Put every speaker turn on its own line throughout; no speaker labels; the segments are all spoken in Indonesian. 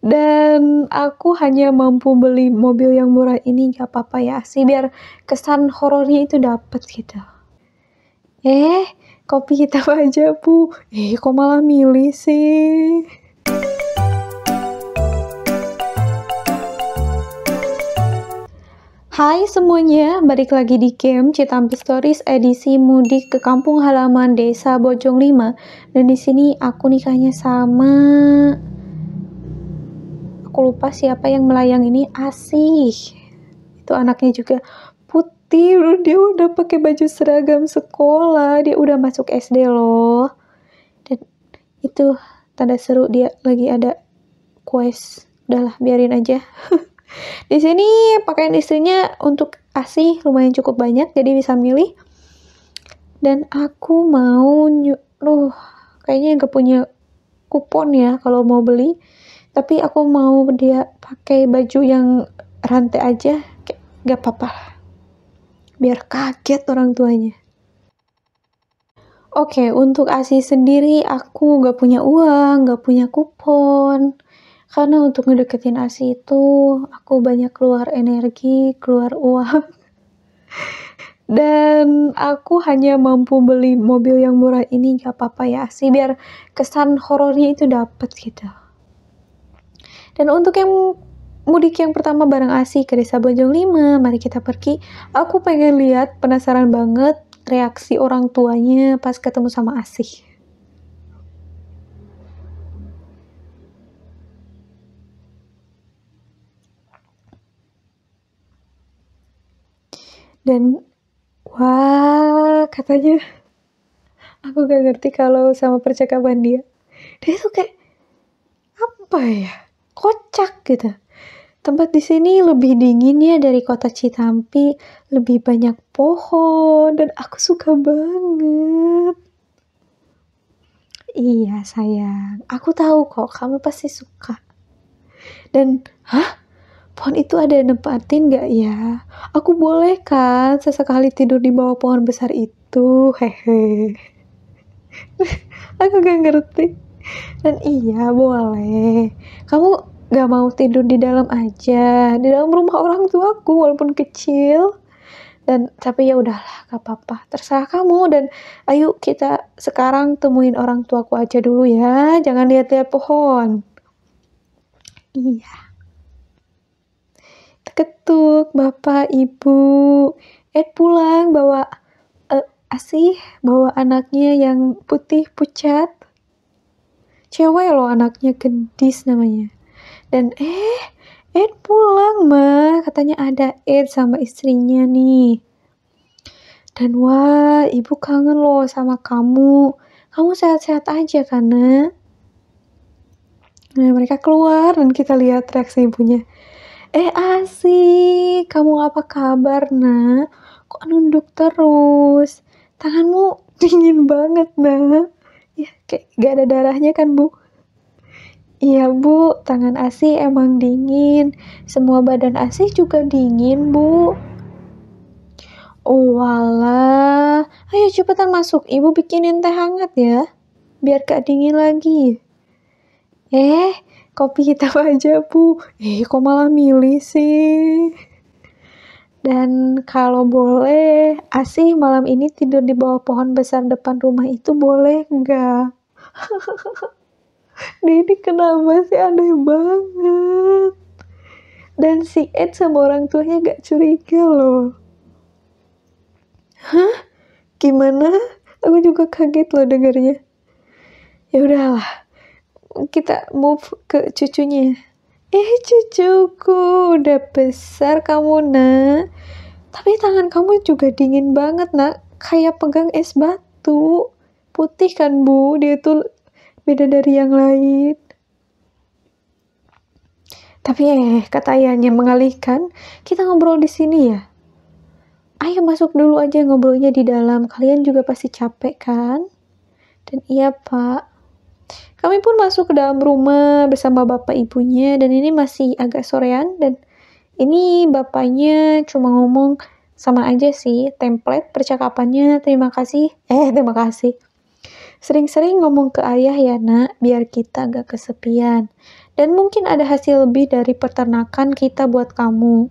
dan aku hanya mampu beli mobil yang murah ini gak apa-apa ya sih biar kesan horornya itu dapet gitu eh kopi hitam aja bu eh kok malah milih sih Hai semuanya, balik lagi di game Citampi Stories edisi mudik ke kampung halaman desa Bojong 5 dan di sini aku nikahnya sama aku lupa siapa yang melayang ini Asih itu anaknya juga putih dia udah pakai baju seragam sekolah dia udah masuk SD loh dan itu tanda seru dia lagi ada quest udahlah biarin aja di sini pakaian istrinya untuk Asih lumayan cukup banyak jadi bisa milih dan aku mau loh kayaknya yang punya kupon ya kalau mau beli tapi aku mau dia pakai baju yang rantai aja kayak gak apa-apa biar kaget orang tuanya Oke, okay, untuk ASI sendiri aku gak punya uang, gak punya kupon. Karena untuk ngedeketin ASI itu aku banyak keluar energi, keluar uang. Dan aku hanya mampu beli mobil yang murah ini gak apa-apa ya ASI biar kesan horornya itu dapet gitu. Dan untuk yang mudik yang pertama bareng Asi ke Desa Bojong 5, mari kita pergi. Aku pengen lihat, penasaran banget reaksi orang tuanya pas ketemu sama Asih. dan wah katanya aku gak ngerti kalau sama percakapan dia dia tuh kayak apa ya kocak gitu. Tempat di sini lebih dingin ya dari kota Citampi, lebih banyak pohon dan aku suka banget. Iya sayang, aku tahu kok kamu pasti suka. Dan, hah? Pohon itu ada nempatin gak ya? Aku boleh kan sesekali tidur di bawah pohon besar itu? Hehe. aku gak ngerti. Dan iya, boleh. Kamu gak mau tidur di dalam aja di dalam rumah orang tuaku walaupun kecil dan tapi ya udahlah gak apa-apa terserah kamu dan ayo kita sekarang temuin orang tuaku aja dulu ya jangan lihat-lihat pohon iya ketuk bapak ibu Ed pulang bawa uh, asih bawa anaknya yang putih pucat cewek loh anaknya gendis namanya dan eh Ed pulang mah katanya ada Ed sama istrinya nih dan wah ibu kangen loh sama kamu kamu sehat-sehat aja karena. nah mereka keluar dan kita lihat reaksi ibunya eh asik kamu apa kabar nak kok nunduk terus tanganmu dingin banget nak ya kayak gak ada darahnya kan bu Iya bu, tangan Asih emang dingin. Semua badan Asih juga dingin bu. Oh wala, ayo cepetan masuk. Ibu bikinin teh hangat ya, biar gak dingin lagi. Eh, kopi hitam aja bu. Eh, kok malah milih sih? Dan kalau boleh, Asih malam ini tidur di bawah pohon besar depan rumah itu boleh nggak? Ini kenapa sih aneh banget dan si Ed sama orang tuanya gak curiga loh hah gimana aku juga kaget loh dengarnya ya udahlah kita move ke cucunya eh cucuku udah besar kamu nak tapi tangan kamu juga dingin banget nak kayak pegang es batu putih kan bu dia tuh beda dari yang lain. Tapi eh, kata ayahnya mengalihkan, kita ngobrol di sini ya. Ayo masuk dulu aja ngobrolnya di dalam, kalian juga pasti capek kan? Dan iya pak, kami pun masuk ke dalam rumah bersama bapak ibunya, dan ini masih agak sorean, dan ini bapaknya cuma ngomong sama aja sih, template percakapannya, terima kasih, eh terima kasih, Sering-sering ngomong ke ayah ya nak, biar kita gak kesepian. Dan mungkin ada hasil lebih dari peternakan kita buat kamu.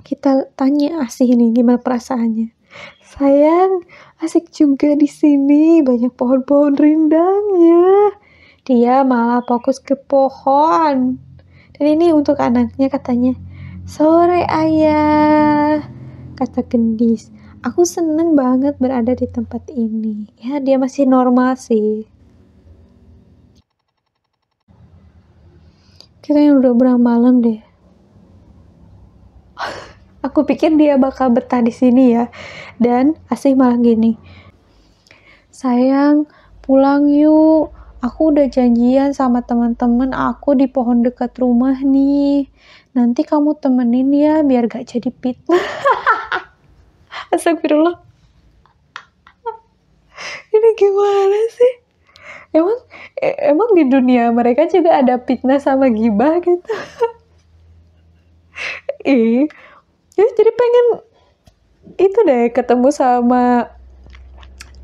Kita tanya Asih ini gimana perasaannya. Sayang, asik juga di sini, banyak pohon-pohon rindangnya. Dia malah fokus ke pohon. Dan ini untuk anaknya katanya, sore ayah, kata gendis aku seneng banget berada di tempat ini. Ya, dia masih normal sih. Kita yang udah berang malam deh. aku pikir dia bakal betah di sini ya. Dan asih malah gini. Sayang, pulang yuk. Aku udah janjian sama teman-teman aku di pohon dekat rumah nih. Nanti kamu temenin ya biar gak jadi pit. astagfirullah ini gimana sih emang e, emang di dunia mereka juga ada fitnah sama gibah gitu ih ya, jadi pengen itu deh ketemu sama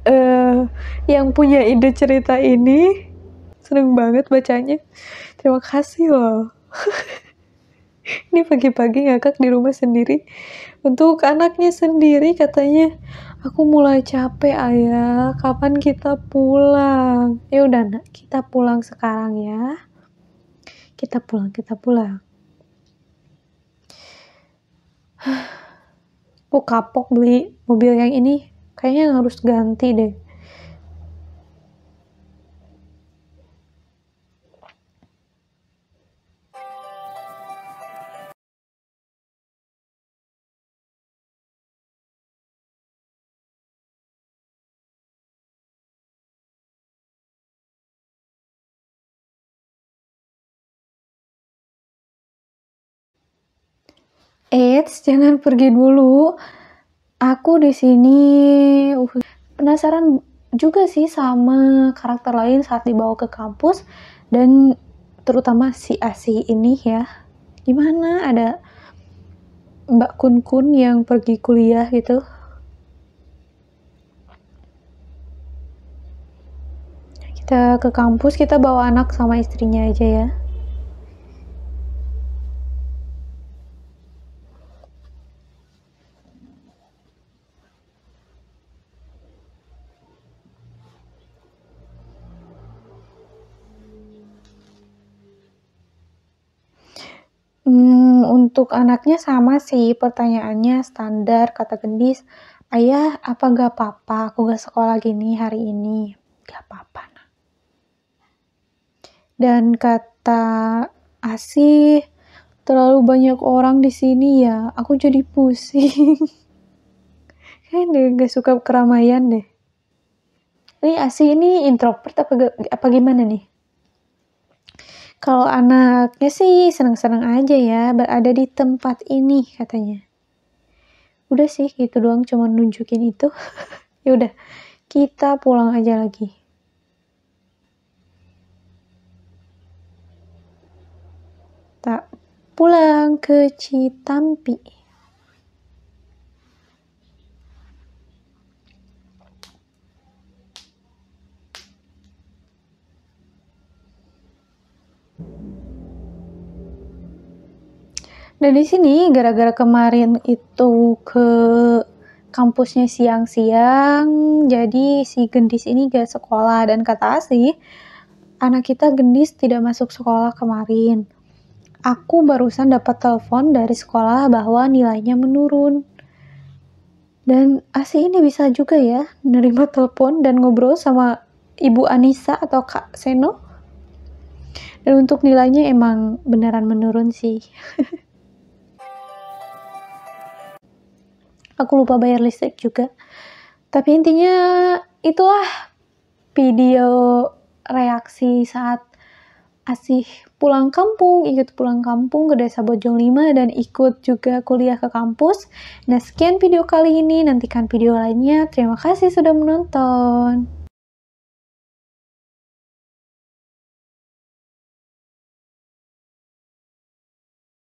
uh, yang punya ide cerita ini seneng banget bacanya terima kasih loh ini pagi-pagi ngakak di rumah sendiri untuk anaknya sendiri katanya aku mulai capek ayah kapan kita pulang ya udah nak kita pulang sekarang ya kita pulang kita pulang aku kapok beli mobil yang ini kayaknya harus ganti deh Eits, jangan pergi dulu. Aku di sini uh, penasaran juga sih sama karakter lain saat dibawa ke kampus dan terutama si Asi ini ya. Gimana ada Mbak Kun Kun yang pergi kuliah gitu? Kita ke kampus kita bawa anak sama istrinya aja ya. Untuk anaknya sama sih pertanyaannya standar, kata gendis. Ayah, apa gak apa-apa aku gak sekolah gini hari ini? Gak apa-apa, nah. Dan kata Asih, terlalu banyak orang di sini ya, aku jadi pusing. kan deh gak suka keramaian deh. Ini Asih ini introvert apa, apa gimana nih? Kalau anaknya sih seneng-seneng aja ya berada di tempat ini katanya. Udah sih gitu doang cuma nunjukin itu. ya udah, kita pulang aja lagi. Tak pulang ke Citampi. Dan di sini gara-gara kemarin itu ke kampusnya siang-siang, jadi si gendis ini gak sekolah dan kata sih anak kita gendis tidak masuk sekolah kemarin. Aku barusan dapat telepon dari sekolah bahwa nilainya menurun. Dan Asi ini bisa juga ya nerima telepon dan ngobrol sama Ibu Anissa atau Kak Seno. Dan untuk nilainya emang beneran menurun sih. aku lupa bayar listrik juga tapi intinya itulah video reaksi saat Asih pulang kampung, ikut pulang kampung ke Desa Bojong 5 dan ikut juga kuliah ke kampus. Nah, sekian video kali ini, nantikan video lainnya. Terima kasih sudah menonton.